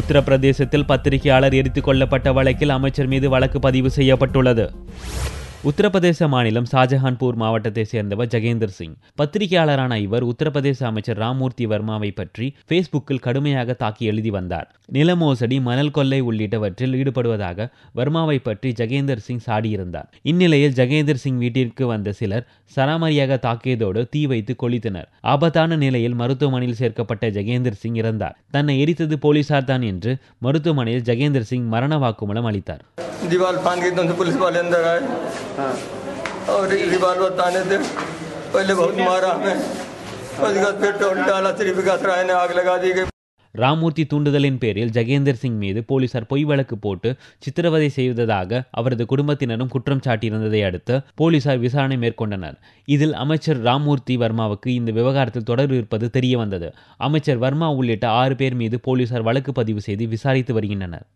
உத்தரப்பிரதேசத்தில் பத்திரிகையாளர் எரித்துக் கொல்லப்பட்ட வழக்கில் அமைச்சர் மீது வழக்கு பதிவு செய்யப்பட்டுள்ளது உத்தரப்பிரதேச மாநிலம் ஷாஜஹான்பூர் மாவட்டத்தை சேர்ந்தவர் ஜகேந்தர் சிங் பத்திரிகையாளரான இவர் உத்தரப்பிரதேச அமைச்சர் ராமூர்த்தி வர்மாவை பற்றி ஃபேஸ்புக்கில் கடுமையாக தாக்கி எழுதி வந்தார் நில மோசடி மணல் கொள்ளை உள்ளிட்டவற்றில் ஈடுபடுவதாக வர்மாவை பற்றி ஜெகேந்தர் சிங் சாடியிருந்தார் இந்நிலையில் ஜெகேந்தர் சிங் வீட்டிற்கு வந்த சிலர் சராமரியாக தாக்கியதோடு தீ வைத்து கொளித்தனர் ஆபத்தான நிலையில் மருத்துவமனையில் சேர்க்கப்பட்ட ஜெகேந்தர் சிங் இறந்தார் தன்னை எரித்தது போலீசார் தான் என்று மருத்துவமனையில் ஜகேந்தர் சிங் மரண வாக்குமூலம் அளித்தார் दीवार फान गई तो पुलिस वाले अंदर आए और रिवाल्वर ताने थे पहले बहुत मारा हमें उसके फिर पेट्रोल डाला श्री विकास राय ने आग लगा दी गई ராமூர்த்தி தூண்டுதலின் பேரில் ஜெகேந்தர் சிங் மீது போலீசார் பொய் வழக்கு போட்டு சித்திரவதை செய்ததாக அவரது குடும்பத்தினரும் குற்றம் சாட்டியிருந்ததை அடுத்து போலீசார் விசாரணை மேற்கொண்டனர் இதில் அமைச்சர் ராமூர்த்தி வர்மாவுக்கு இந்த விவகாரத்தில் தொடர்பு இருப்பது தெரிய வந்தது அமைச்சர் வர்மா உள்ளிட்ட ஆறு பேர் மீது போலீசார் வழக்கு பதிவு செய்து விசாரித்து வருகின்றனர்